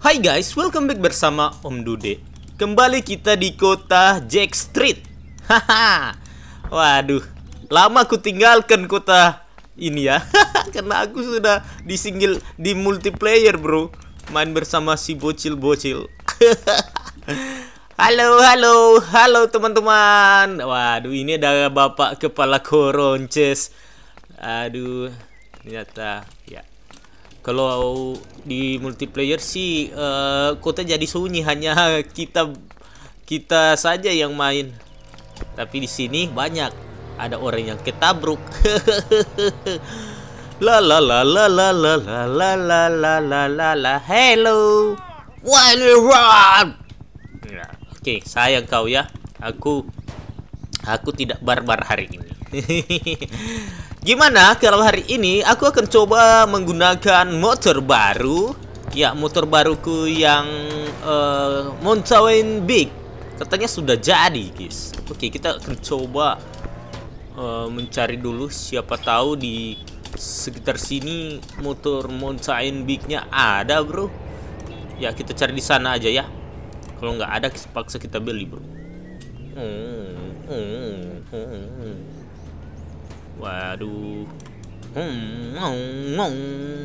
Hai guys, welcome back bersama Om Dude Kembali kita di kota Jack Street Haha Waduh, lama aku tinggalkan kota ini ya Karena aku sudah di di multiplayer bro Main bersama si bocil-bocil Halo, halo, halo teman-teman Waduh, ini ada bapak kepala koronces Aduh, ternyata ya kalau di multiplayer sih uh, kota jadi sunyi hanya kita kita saja yang main. Tapi di sini banyak ada orang yang ketabruk. la la la la la la la la la la la la la hello one run oke sayang kau ya aku aku tidak barbar hari ini Gimana kalau hari ini aku akan coba menggunakan motor baru Ya motor baruku yang uh, eh, Mountain Big Katanya sudah jadi guys Oke kita akan coba uh, mencari dulu siapa tahu di sekitar sini motor Mountain Bignya ada bro Ya kita cari di sana aja ya Kalau nggak ada paksa kita beli bro Hmm Waduh. Hmm, hmm.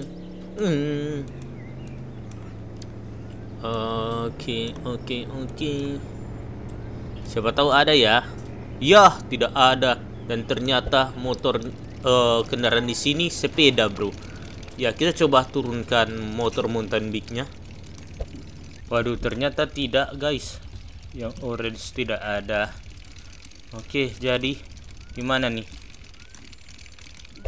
Oke, oke, oke. Siapa tahu ada ya. Yah, tidak ada. Dan ternyata motor uh, kendaraan di sini sepeda, bro. Ya, kita coba turunkan motor mountain bike-nya. Waduh, ternyata tidak, guys. Yang orange tidak ada. Oke, jadi gimana nih?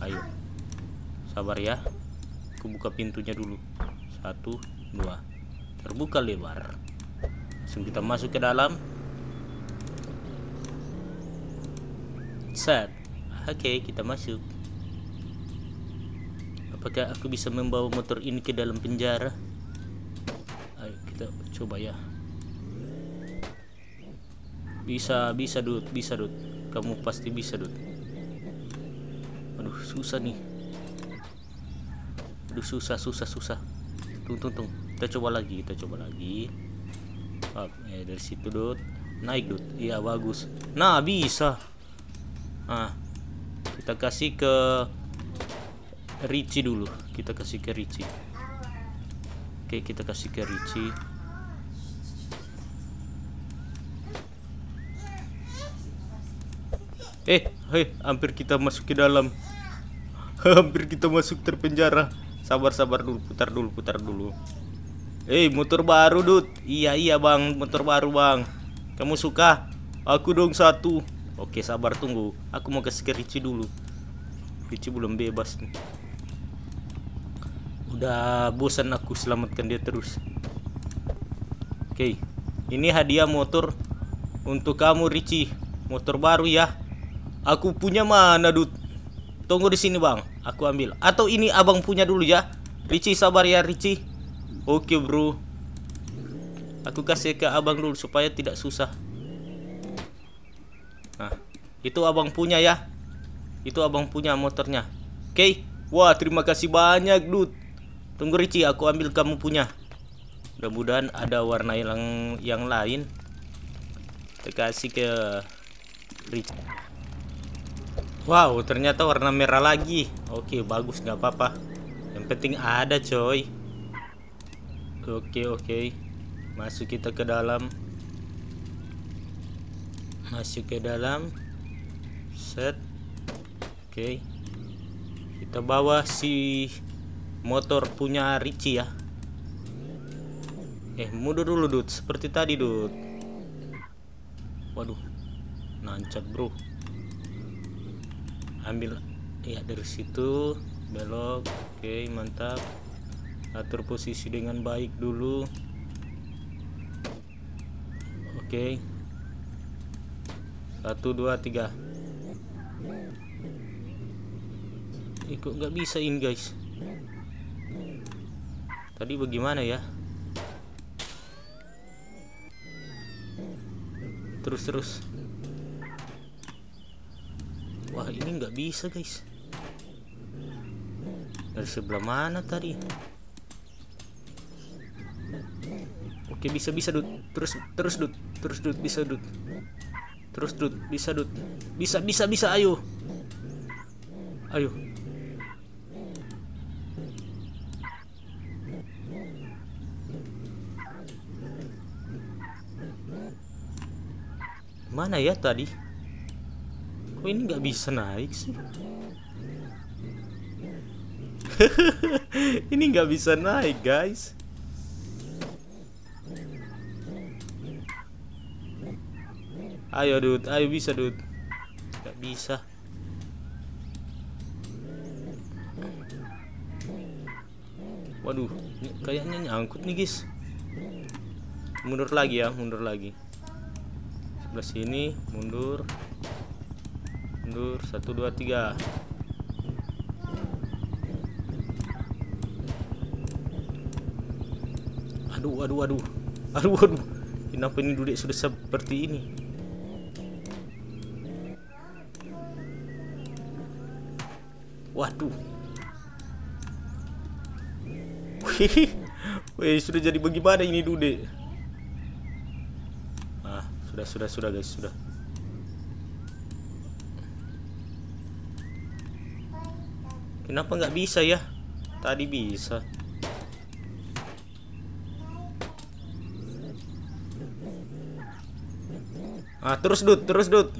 ayo sabar ya aku buka pintunya dulu satu dua terbuka lebar langsung kita masuk ke dalam set oke okay, kita masuk apakah aku bisa membawa motor ini ke dalam penjara ayo kita coba ya bisa bisa dud bisa dud kamu pasti bisa dud Aduh, susah nih. Aduh, susah, susah, susah. Tung, tung, tung. Kita coba lagi, kita coba lagi. Up, ya, dari situ, Dut. Naik, Dut. Iya, bagus. Nah, bisa. Ah. Kita kasih ke Ricci dulu. Kita kasih ke Ricci. Oke, kita kasih ke Ricci. Eh, hei, eh, hampir kita masuk ke dalam hampir kita masuk terpenjara sabar sabar dulu putar dulu putar dulu eh hey, motor baru dud iya iya bang motor baru bang kamu suka aku dong satu oke sabar tunggu aku mau kasih ke Ricci dulu Ricci belum bebas nih udah bosan aku selamatkan dia terus oke ini hadiah motor untuk kamu Ricci motor baru ya aku punya mana dud Tunggu di sini, Bang. Aku ambil. Atau ini Abang punya dulu ya. Ricci sabar ya, Ricci. Oke, Bro. Aku kasih ke Abang dulu supaya tidak susah. Nah, itu Abang punya ya. Itu Abang punya motornya. Oke. Wah, terima kasih banyak, Dude. Tunggu Ricci, aku ambil kamu punya. Mudah-mudahan ada warna yang yang lain. Kita kasih ke Ricci. Wow, ternyata warna merah lagi. Oke, bagus nggak apa-apa. Yang penting ada, coy. Oke, oke. Masuk kita ke dalam. Masuk ke dalam. Set. Oke. Kita bawa si motor punya Ricci ya. Eh, mundur dulu, dude. Seperti tadi, dude. Waduh. Nancap, Bro ambil ya dari situ belok oke mantap atur posisi dengan baik dulu oke satu dua tiga ikut kok nggak bisa in guys tadi bagaimana ya terus terus nggak bisa guys dari sebelah mana tadi oke bisa bisa dud terus terus dud terus dud bisa dud terus dud bisa dud bisa bisa bisa ayo ayo mana ya tadi kok ini nggak bisa naik sih ini nggak bisa naik guys ayo dude ayo bisa dude Gak bisa waduh kayaknya nyangkut nih guys mundur lagi ya mundur lagi sebelah sini mundur mundur satu dua tiga aduh aduh aduh aduh aduh kenapa ini duduk sudah seperti ini waduh Wih, sudah jadi bagaimana ini Dude? Ah, sudah sudah sudah guys, sudah. Kenapa nggak bisa ya? Tadi bisa. Ah, terus dud, terus dud.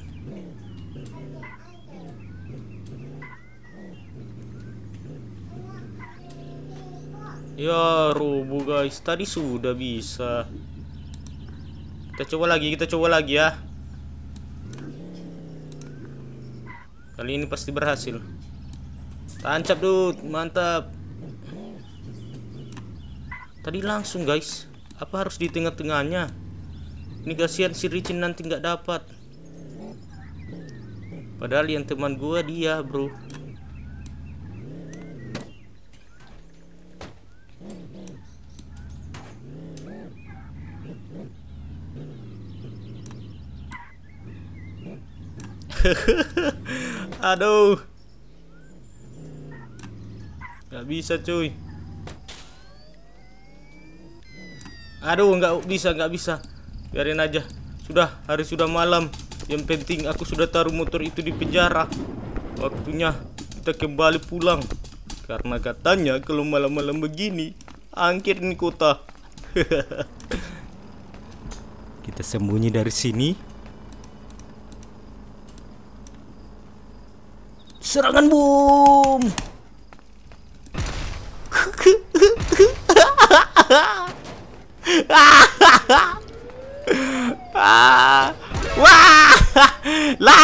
Ya, rubuh guys. Tadi sudah bisa. Kita coba lagi, kita coba lagi ya. Kali ini pasti berhasil. Tancap dude, mantap. Tadi langsung guys. Apa harus di tengah-tengahnya? Ini kasihan si Ricin nanti nggak dapat. Padahal yang teman gue dia, bro. Aduh. Gak bisa cuy Aduh nggak bisa nggak bisa Biarin aja Sudah hari sudah malam Yang penting aku sudah taruh motor itu di penjara Waktunya kita kembali pulang Karena katanya kalau malam-malam begini Angkirin kota Kita sembunyi dari sini Serangan boom ว้าล้า